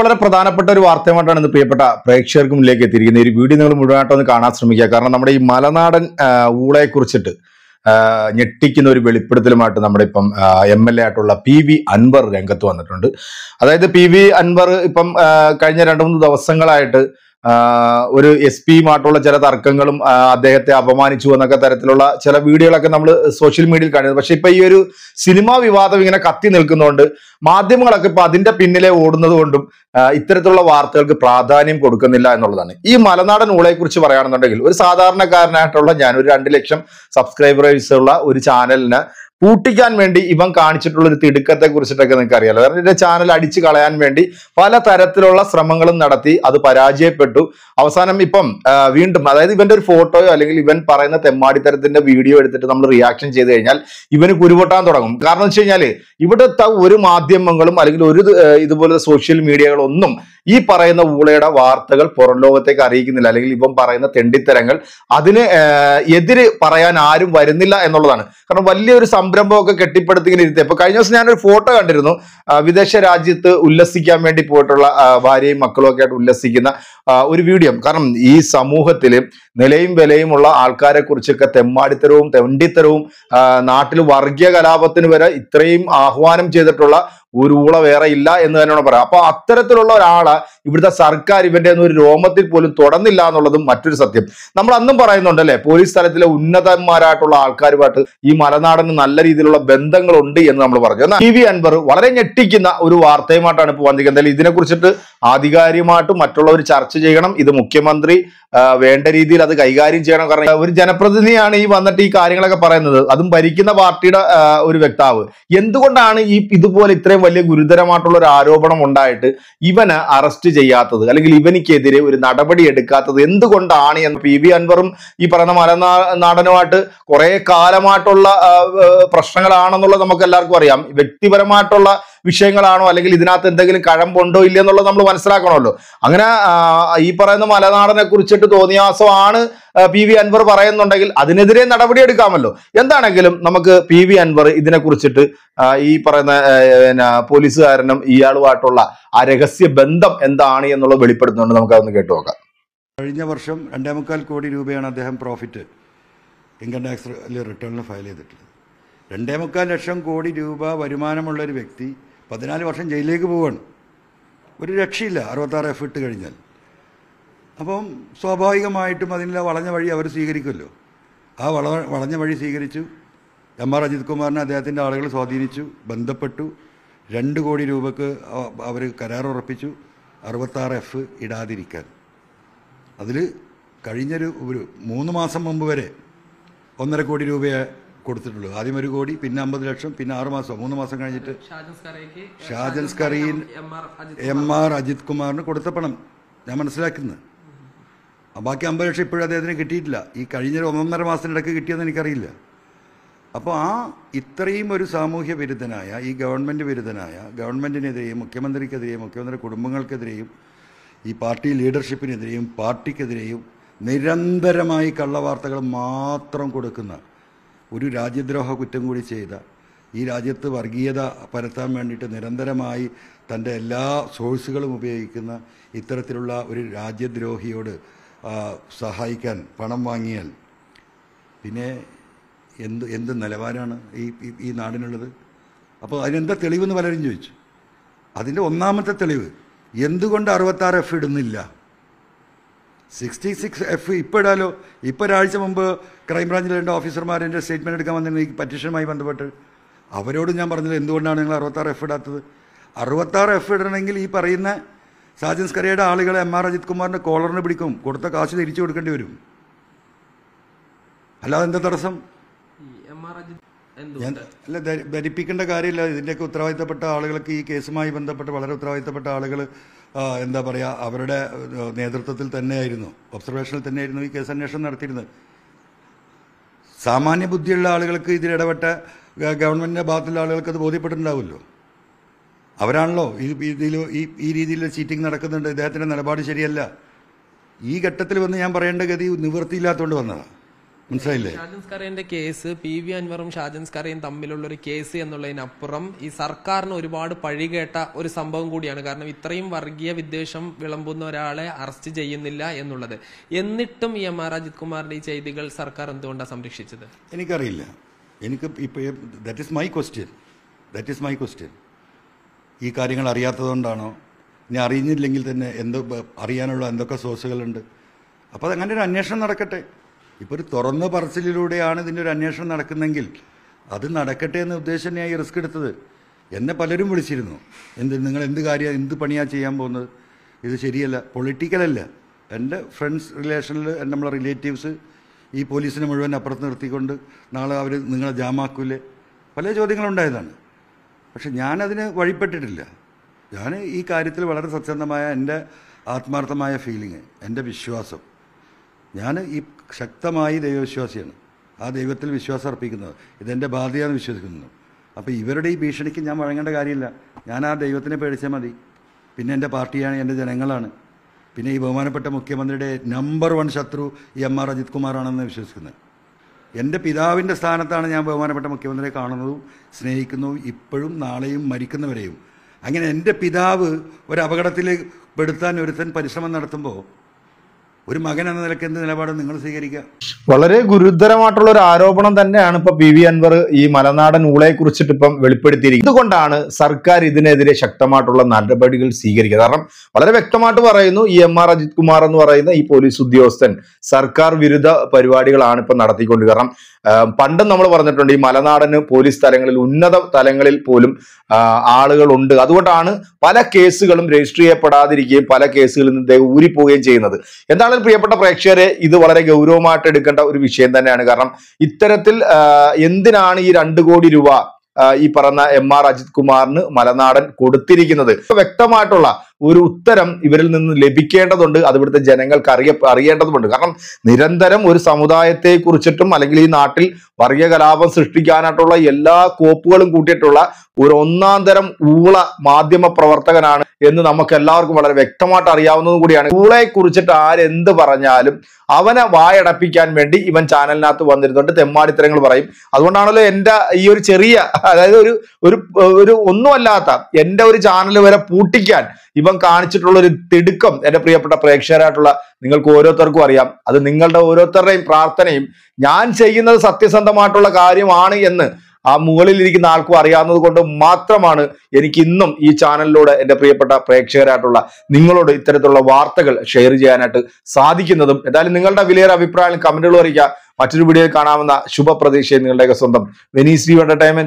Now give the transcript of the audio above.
വളരെ പ്രധാനപ്പെട്ട ഒരു വാർത്തയുമായിട്ടാണ് ഇന്ന് പ്രിയപ്പെട്ട പ്രേക്ഷകർക്ക് മുന്നിലേക്ക് എത്തിയിരിക്കുന്നത് ഒരു വീഡിയോ നിങ്ങൾ മുഴുവനായിട്ടൊന്ന് കാണാൻ ശ്രമിക്കുക കാരണം നമ്മുടെ ഈ മലനാടൻ ഊളയെക്കുറിച്ചിട്ട് ഞെട്ടിക്കുന്ന ഒരു വെളിപ്പെടുത്തലുമായിട്ട് നമ്മുടെ ഇപ്പം എം എൽ എ ആയിട്ടുള്ള പി വി അൻവർ രംഗത്ത് വന്നിട്ടുണ്ട് അതായത് പി വി അൻവർ ഇപ്പം കഴിഞ്ഞ രണ്ട് മൂന്ന് ദിവസങ്ങളായിട്ട് ഒരു എസ് പിയുമായിട്ടുള്ള ചില തർക്കങ്ങളും അദ്ദേഹത്തെ അപമാനിച്ചു എന്നൊക്കെ തരത്തിലുള്ള ചില വീഡിയോകളൊക്കെ നമ്മൾ സോഷ്യൽ മീഡിയയിൽ കാണുന്നത് പക്ഷെ ഇപ്പൊ ഈ ഒരു സിനിമാ വിവാദം ഇങ്ങനെ കത്തി നിൽക്കുന്നതുകൊണ്ട് മാധ്യമങ്ങളൊക്കെ ഇപ്പൊ അതിന്റെ പിന്നിലെ ഓടുന്നത് കൊണ്ടും ഇത്തരത്തിലുള്ള വാർത്തകൾക്ക് പ്രാധാന്യം കൊടുക്കുന്നില്ല എന്നുള്ളതാണ് ഈ മലനാടൻ ഊളയെ കുറിച്ച് പറയുകയാണെന്നുണ്ടെങ്കിൽ ഒരു സാധാരണക്കാരനായിട്ടുള്ള ഞാൻ ഒരു രണ്ട് ലക്ഷം സബ്സ്ക്രൈബേഴ്സ് ഉള്ള ഒരു ചാനലിന് പൂട്ടിക്കാൻ വേണ്ടി ഇവൻ കാണിച്ചിട്ടുള്ള ഒരു തിടുക്കത്തെ കുറിച്ചിട്ടൊക്കെ നിങ്ങൾക്ക് അറിയാലോ കാരണം എന്റെ ചാനൽ അടിച്ചു കളയാൻ വേണ്ടി പല തരത്തിലുള്ള ശ്രമങ്ങളും നടത്തി അത് പരാജയപ്പെട്ടു അവസാനം ഇപ്പം വീണ്ടും അതായത് ഇവന്റെ ഒരു ഫോട്ടോയോ അല്ലെങ്കിൽ ഇവൻ പറയുന്ന തെമ്മാടി തരത്തിന്റെ വീഡിയോ എടുത്തിട്ട് നമ്മൾ റിയാക്ഷൻ ചെയ്ത് കഴിഞ്ഞാൽ ഇവന് കുരുപൊട്ടാൻ തുടങ്ങും കാരണം വെച്ച് കഴിഞ്ഞാല് ഇവിടുത്തെ ഒരു മാധ്യമങ്ങളും അല്ലെങ്കിൽ ഒരു ഇതുപോലെ സോഷ്യൽ മീഡിയകളൊന്നും ഈ പറയുന്ന ഊളയുടെ വാർത്തകൾ പുറം ലോകത്തേക്ക് അറിയിക്കുന്നില്ല അല്ലെങ്കിൽ ഇപ്പം പറയുന്ന തെണ്ടിത്തരങ്ങൾ അതിന് എതിര് പറയാൻ ആരും വരുന്നില്ല എന്നുള്ളതാണ് കാരണം വലിയൊരു സംരംഭമൊക്കെ കെട്ടിപ്പടുത്തിങ്ങനെ ഇരുത്തി അപ്പൊ കഴിഞ്ഞ ദിവസം ഞാനൊരു ഫോട്ടോ കണ്ടിരുന്നു വിദേശ രാജ്യത്ത് ഉല്ലസിക്കാൻ വേണ്ടി പോയിട്ടുള്ള ഭാര്യയും മക്കളും ഒക്കെ ആയിട്ട് ഉല്ലസിക്കുന്ന ഒരു വീഡിയോ കാരണം ഈ സമൂഹത്തിൽ നിലയും വിലയുമുള്ള ആൾക്കാരെ കുറിച്ചൊക്കെ തെമ്മാടിത്തരവും തെണ്ടിത്തരവും നാട്ടിൽ വർഗീയ കലാപത്തിന് വരെ ഇത്രയും ആഹ്വാനം ചെയ്തിട്ടുള്ള ഒരു ഊള വേറെ ഇല്ല എന്ന് തന്നെയാണ് പറയാം അപ്പൊ അത്തരത്തിലുള്ള ഒരാള് ഇവിടുത്തെ സർക്കാർ ഇവന്റെ ഒരു രോമത്തിൽ പോലും തുടർന്നില്ല എന്നുള്ളതും മറ്റൊരു സത്യം നമ്മൾ അന്നും പറയുന്നുണ്ട് അല്ലെ പോലീസ് തലത്തിലെ ഉന്നതന്മാരായിട്ടുള്ള ആൾക്കാരുമായിട്ട് ഈ മലനാടിന് നല്ല രീതിയിലുള്ള ബന്ധങ്ങളുണ്ട് എന്ന് നമ്മൾ പറഞ്ഞു എന്നാൽ ടി അൻവർ വളരെ ഞെട്ടിക്കുന്ന ഒരു വാർത്തയുമായിട്ടാണ് ഇപ്പോൾ വന്നിരിക്കുന്നത് എന്തായാലും കുറിച്ചിട്ട് ആധികാരികമായിട്ട് മറ്റുള്ളവർ ചർച്ച ചെയ്യണം ഇത് മുഖ്യമന്ത്രി വേണ്ട രീതിയിൽ അത് കൈകാര്യം ചെയ്യണം കാരണം ഒരു ജനപ്രതിനിധിയാണ് ഈ വന്നിട്ട് ഈ കാര്യങ്ങളൊക്കെ പറയുന്നത് അതും ഭരിക്കുന്ന പാർട്ടിയുടെ ഒരു വ്യക്താവ് എന്തുകൊണ്ടാണ് ഈ ഇതുപോലെ ഇത്രയും ഇത്രയും വലിയ ഗുരുതരമായിട്ടുള്ള ഒരു ആരോപണം ഉണ്ടായിട്ട് ഇവന് അറസ്റ്റ് ചെയ്യാത്തത് അല്ലെങ്കിൽ ഇവനിക്കെതിരെ ഒരു നടപടി എടുക്കാത്തത് എന്തുകൊണ്ടാണ് എന്ന് പി വി അൻവറും ഈ പറയുന്ന മലനാ നാടനുമായിട്ട് കുറെ കാലമായിട്ടുള്ള പ്രശ്നങ്ങളാണെന്നുള്ളത് നമുക്ക് എല്ലാവർക്കും അറിയാം വ്യക്തിപരമായിട്ടുള്ള വിഷയങ്ങളാണോ അല്ലെങ്കിൽ ഇതിനകത്ത് എന്തെങ്കിലും കഴമ്പുണ്ടോ ഇല്ല എന്നുള്ളത് നമ്മൾ മനസ്സിലാക്കണമല്ലോ അങ്ങനെ ഈ പറയുന്ന മലനാടനെ കുറിച്ചിട്ട് തോന്നിയാസമാണ് പി വി അൻവർ പറയുന്നുണ്ടെങ്കിൽ അതിനെതിരെ നടപടിയെടുക്കാമല്ലോ എന്താണെങ്കിലും നമുക്ക് പി വി അൻവർ കുറിച്ചിട്ട് ഈ പറയുന്ന പിന്നെ പോലീസുകാരനും ഇയാളുമായിട്ടുള്ള ആ രഹസ്യ ബന്ധം എന്താണ് എന്നുള്ളത് വെളിപ്പെടുത്തുന്നുണ്ട് നമുക്ക് അതൊന്ന് കേട്ടു നോക്കാം കഴിഞ്ഞ വർഷം രണ്ടേ മുക്കാൽ കോടി രൂപയാണ് അദ്ദേഹം പ്രോഫിറ്റ് ഇൻകം ടാക്സ് റിട്ടേണിൽ ഫയൽ ചെയ്തിട്ടുള്ളത് രണ്ടേ മുക്കാൽ ലക്ഷം കോടി രൂപ വരുമാനമുള്ള ഒരു വ്യക്തി പതിനാല് വർഷം ജയിലിലേക്ക് പോവാണ് ഒരു രക്ഷയില്ല അറുപത്താറ് എഫ് ഇട്ട് കഴിഞ്ഞാൽ അപ്പം സ്വാഭാവികമായിട്ടും അതിനുള്ള വളഞ്ഞ വഴി അവർ സ്വീകരിക്കുമല്ലോ ആ വള വളഞ്ഞ വഴി സ്വീകരിച്ചു എം ആർ അജിത് കുമാറിനെ അദ്ദേഹത്തിൻ്റെ ആളുകൾ സ്വാധീനിച്ചു ബന്ധപ്പെട്ടു രണ്ട് കോടി രൂപക്ക് അവർ കരാറുറപ്പിച്ചു അറുപത്താറ് എഫ് ഇടാതിരിക്കാൻ അതിൽ കഴിഞ്ഞൊരു ഒരു മൂന്ന് മാസം മുമ്പ് വരെ ഒന്നര കോടി രൂപയെ കൊടുത്തിട്ടുള്ളത് ആദ്യം ഒരു കോടി പിന്നെ അമ്പത് ലക്ഷം പിന്നെ ആറു മാസം മൂന്ന് മാസം കഴിഞ്ഞിട്ട് ഷാജൻസ്കറിയിൽ എം ആർ അജിത് കുമാറിന് കൊടുത്ത പണം ഞാൻ മനസ്സിലാക്കുന്നത് ബാക്കി അമ്പത് ലക്ഷം ഇപ്പോഴും അദ്ദേഹത്തിന് കിട്ടിയിട്ടില്ല ഈ കഴിഞ്ഞ ഒന്നൊന്നര മാസത്തിനിടയ്ക്ക് കിട്ടിയെന്ന് എനിക്കറിയില്ല അപ്പോൾ ആ ഇത്രയും ഒരു സാമൂഹ്യ വിരുദ്ധനായ ഈ ഗവൺമെൻറ് വിരുദ്ധനായ ഗവൺമെൻറ്റിനെതിരെയും മുഖ്യമന്ത്രിക്കെതിരെയും മുഖ്യമന്ത്രി കുടുംബങ്ങൾക്കെതിരെയും ഈ പാർട്ടി ലീഡർഷിപ്പിനെതിരെയും പാർട്ടിക്കെതിരെയും നിരന്തരമായി കള്ളവാർത്തകൾ മാത്രം കൊടുക്കുന്ന ഒരു രാജ്യദ്രോഹ കുറ്റം കൂടി ചെയ്ത ഈ രാജ്യത്ത് വർഗീയത പരത്താൻ വേണ്ടിയിട്ട് നിരന്തരമായി തൻ്റെ എല്ലാ സോഴ്സുകളും ഉപയോഗിക്കുന്ന ഇത്തരത്തിലുള്ള ഒരു രാജ്യദ്രോഹിയോട് സഹായിക്കാൻ പണം വാങ്ങിയാൽ പിന്നെ എന്ത് എന്ത് നിലവാരമാണ് ഈ ഈ നാടിനുള്ളത് അപ്പോൾ അതിനെന്താ തെളിവെന്ന് പലരും ചോദിച്ചു അതിൻ്റെ ഒന്നാമത്തെ തെളിവ് എന്തുകൊണ്ട് അറുപത്താറ് എഫ് ഇടുന്നില്ല സിക്സ്റ്റി സിക്സ് എഫ് ഇപ്പോൾ ഇടാലോ ഇപ്പോൾ ഒരാഴ്ച മുമ്പ് ക്രൈംബ്രാഞ്ചിൽ രണ്ട് ഓഫീസർമാർ എൻ്റെ സ്റ്റേറ്റ്മെൻറ്റ് എടുക്കാൻ വന്നിരുന്നു ഈ പറ്റിഷനുമായി ബന്ധപ്പെട്ട് അവരോട് ഞാൻ പറഞ്ഞത് എന്തുകൊണ്ടാണ് നിങ്ങൾ അറുപത്താറ് എഫ് ഇടാത്തത് അറുപത്താറ് എഫ് ഇടണമെങ്കിൽ ഈ പറയുന്ന സാജൻ സ്കറിയുടെ ആളുകൾ എം ആർ അജിത് കുമാറിൻ്റെ കോളറിന് പിടിക്കും കൊടുത്ത കാശ് തിരിച്ചു കൊടുക്കേണ്ടി വരും അല്ലാതെ എന്താ തടസ്സം എം ആർ അജിത് അല്ല ധരിപ്പിക്കേണ്ട കാര്യമില്ല ഇതിൻ്റെയൊക്കെ ഉത്തരവാദിത്തപ്പെട്ട ആളുകൾക്ക് ഈ കേസുമായി ബന്ധപ്പെട്ട് വളരെ ഉത്തരവാദിത്തപ്പെട്ട ആളുകൾ എന്താ പറയുക അവരുടെ നേതൃത്വത്തിൽ തന്നെയായിരുന്നു ഒബ്സർവേഷനിൽ തന്നെയായിരുന്നു ഈ കേസ് അന്വേഷണം നടത്തിയിരുന്നത് സാമാന്യ ബുദ്ധിയുള്ള ആളുകൾക്ക് ഇതിലിടപെട്ട ഇടപെട്ട ഗവൺമെൻറ്റിൻ്റെ ഭാഗത്തുള്ള ആളുകൾക്ക് അത് ബോധ്യപ്പെട്ടിട്ടുണ്ടാവുമല്ലോ അവരാണല്ലോ ഈ രീതിയിൽ ഈ ഈ രീതിയിൽ ചീറ്റിംഗ് നടക്കുന്നുണ്ട് ഇദ്ദേഹത്തിൻ്റെ നിലപാട് ശരിയല്ല ഈ ഘട്ടത്തിൽ വന്ന് ഞാൻ പറയേണ്ട ഗതി നിവൃത്തിയില്ലാത്തതുകൊണ്ട് വന്നതാണ് മനസ്സിലായില്ലേ ഷാജൻ കേസ് പി വി അൻവറും ഷാജൻ തമ്മിലുള്ള ഒരു കേസ് എന്നുള്ളതിനപ്പുറം ഈ സർക്കാരിന് ഒരുപാട് പഴികേട്ട ഒരു സംഭവം കൂടിയാണ് കാരണം ഇത്രയും വർഗീയ വിദ്വേഷം വിളമ്പുന്ന ഒരാളെ അറസ്റ്റ് ചെയ്യുന്നില്ല എന്നുള്ളത് എന്നിട്ടും ഈ എം ആർ അജിത് കുമാറിന്റെ ഈ ചെയ്തികൾ സർക്കാർ എന്തുകൊണ്ടാണ് സംരക്ഷിച്ചത് എനിക്കറിയില്ല എനിക്ക് that my question that is my question ഈ കാര്യങ്ങൾ അറിയാത്തതുകൊണ്ടാണോ ഇനി അറിയുന്നില്ലെങ്കിൽ തന്നെ എന്തോ അറിയാനുള്ള എന്തൊക്കെ സോഴ്സുകളുണ്ട് അപ്പോൾ അതങ്ങനെ ഒരു അന്വേഷണം നടക്കട്ടെ ഇപ്പോൾ ഒരു തുറന്ന പറച്ചിലൂടെയാണ് ഇതിൻ്റെ ഒരു അന്വേഷണം നടക്കുന്നെങ്കിൽ അത് നടക്കട്ടെ എന്ന ഉദ്ദേശം തന്നെയായി റിസ്ക് എടുത്തത് എന്നെ പലരും വിളിച്ചിരുന്നു എന്ത് നിങ്ങൾ എന്ത് കാര്യം എന്ത് പണിയാണ് ചെയ്യാൻ പോകുന്നത് ഇത് ശരിയല്ല പൊളിറ്റിക്കലല്ല എൻ്റെ ഫ്രണ്ട്സ് റിലേഷനിൽ നമ്മളെ റിലേറ്റീവ്സ് ഈ പോലീസിനെ മുഴുവൻ അപ്പുറത്ത് നിർത്തിക്കൊണ്ട് നാളെ അവർ നിങ്ങളെ ജാമാക്കൂലേ പല ചോദ്യങ്ങളുണ്ടായതാണ് പക്ഷെ ഞാനതിന് വഴിപ്പെട്ടിട്ടില്ല ഞാൻ ഈ കാര്യത്തിൽ വളരെ സത്യസന്ധമായ എൻ്റെ ആത്മാർത്ഥമായ ഫീലിങ് എൻ്റെ വിശ്വാസം ഞാൻ ഈ ശക്തമായി ദൈവവിശ്വാസിയാണ് ആ ദൈവത്തിൽ വിശ്വാസം അർപ്പിക്കുന്നത് ഇതെൻ്റെ ബാധ്യതയാണ് വിശ്വസിക്കുന്നു അപ്പോൾ ഇവരുടെ ഈ ഭീഷണിക്ക് ഞാൻ വഴങ്ങേണ്ട കാര്യമില്ല ഞാൻ ആ ദൈവത്തിനെ പേടിച്ചാൽ മതി പിന്നെ എൻ്റെ പാർട്ടിയാണ് എൻ്റെ ജനങ്ങളാണ് പിന്നെ ഈ ബഹുമാനപ്പെട്ട മുഖ്യമന്ത്രിയുടെ നമ്പർ വൺ ശത്രു ഈ എം ആർ അജിത് കുമാറാണെന്ന് വിശ്വസിക്കുന്നത് എൻ്റെ പിതാവിൻ്റെ സ്ഥാനത്താണ് ഞാൻ ബഹുമാനപ്പെട്ട മുഖ്യമന്ത്രിയെ കാണുന്നതും സ്നേഹിക്കുന്നതും ഇപ്പോഴും നാളെയും മരിക്കുന്നവരെയും അങ്ങനെ എൻ്റെ പിതാവ് ഒരു അപകടത്തിൽ പെടുത്താൻ ഒരുത്തൻ പരിശ്രമം നടത്തുമ്പോൾ ഒരു മകൻ എന്ന നിലയ്ക്ക് എന്ത് നിലപാട് നിങ്ങൾ സ്വീകരിക്കുക വളരെ ഗുരുതരമായിട്ടുള്ള ഒരു ആരോപണം തന്നെയാണ് ഇപ്പൊ പി വി അൻവർ ഈ മലനാടൻ ഊളയെ കുറിച്ചിട്ട് ഇപ്പം വെളിപ്പെടുത്തിയിരിക്കുന്നത് ഇതുകൊണ്ടാണ് സർക്കാർ ഇതിനെതിരെ ശക്തമായിട്ടുള്ള നടപടികൾ സ്വീകരിക്കുക കാരണം വളരെ വ്യക്തമായിട്ട് പറയുന്നു ഈ എം ആർ അജിത് കുമാർ എന്ന് പറയുന്ന ഈ പോലീസ് ഉദ്യോഗസ്ഥൻ സർക്കാർ വിരുദ്ധ പരിപാടികളാണ് ഇപ്പൊ നടത്തിക്കൊണ്ട് കാരണം പണ്ടും നമ്മൾ പറഞ്ഞിട്ടുണ്ട് ഈ മലനാടന് പോലീസ് തലങ്ങളിൽ ഉന്നത തലങ്ങളിൽ പോലും ആളുകൾ ഉണ്ട് അതുകൊണ്ടാണ് പല കേസുകളും രജിസ്റ്റർ ചെയ്യപ്പെടാതിരിക്കുകയും പല കേസുകളിൽ നിന്ന് ഊരിപ്പോവുകയും ചെയ്യുന്നത് എന്താണ് പ്രിയപ്പെട്ട പ്രേക്ഷകരെ ഇത് വളരെ ഗൗരവമായിട്ട് എടുക്കേണ്ട ഒരു വിഷയം തന്നെയാണ് കാരണം ഇത്തരത്തിൽ എന്തിനാണ് ഈ രണ്ടു കോടി രൂപ ഈ പറഞ്ഞ എം ആർ അജിത് കുമാറിന് മലനാടൻ കൊടുത്തിരിക്കുന്നത് വ്യക്തമായിട്ടുള്ള ഒരു ഉത്തരം ഇവരിൽ നിന്ന് ലഭിക്കേണ്ടതുണ്ട് അത് ഇവിടുത്തെ ജനങ്ങൾക്ക് അറിയ അറിയേണ്ടതുമുണ്ട് കാരണം നിരന്തരം ഒരു സമുദായത്തെ കുറിച്ചിട്ടും അല്ലെങ്കിൽ ഈ നാട്ടിൽ വർഗീയ കലാപം സൃഷ്ടിക്കാനായിട്ടുള്ള എല്ലാ കോപ്പുകളും കൂട്ടിയിട്ടുള്ള ഒരു ഒന്നാം തരം ഊള മാധ്യമ പ്രവർത്തകനാണ് എന്ന് നമുക്ക് എല്ലാവർക്കും വളരെ വ്യക്തമായിട്ട് അറിയാവുന്നതും കൂടിയാണ് ഊളയെ കുറിച്ചിട്ട് ആരെന്ത് പറഞ്ഞാലും അവനെ വായടപ്പിക്കാൻ വേണ്ടി ഇവൻ ചാനലിനകത്ത് വന്നിരുന്നുണ്ട് തെമ്മാടിത്തരങ്ങൾ പറയും അതുകൊണ്ടാണല്ലോ എൻ്റെ ഈ ഒരു ചെറിയ അതായത് ഒരു ഒരു ഒന്നുമല്ലാത്ത എൻ്റെ ഒരു ചാനൽ വരെ പൂട്ടിക്കാൻ ഇവൻ ഇവൻ കാണിച്ചിട്ടുള്ള ഒരു തിടുക്കം എൻ്റെ പ്രിയപ്പെട്ട പ്രേക്ഷകരായിട്ടുള്ള നിങ്ങൾക്ക് ഓരോരുത്തർക്കും അറിയാം അത് നിങ്ങളുടെ ഓരോരുത്തരുടെയും പ്രാർത്ഥനയും ഞാൻ ചെയ്യുന്നത് സത്യസന്ധമായിട്ടുള്ള കാര്യമാണ് എന്ന് ആ മുകളിൽ ഇരിക്കുന്ന ആൾക്കും അറിയാവുന്നത് കൊണ്ട് മാത്രമാണ് എനിക്ക് ഇന്നും ഈ ചാനലിലൂടെ എൻ്റെ പ്രിയപ്പെട്ട പ്രേക്ഷകരായിട്ടുള്ള നിങ്ങളോട് ഇത്തരത്തിലുള്ള വാർത്തകൾ ഷെയർ ചെയ്യാനായിട്ട് സാധിക്കുന്നതും എന്തായാലും നിങ്ങളുടെ വിലയേറെ അഭിപ്രായം കമന്റുകൾ അറിയിക്കുക മറ്റൊരു വീഡിയോയിൽ കാണാവുന്ന ശുഭപ്രതീക്ഷയും നിങ്ങളുടെയൊക്കെ സ്വന്തം വെനീസ് ലീവ് എന്റർടൈൻമെന്റ്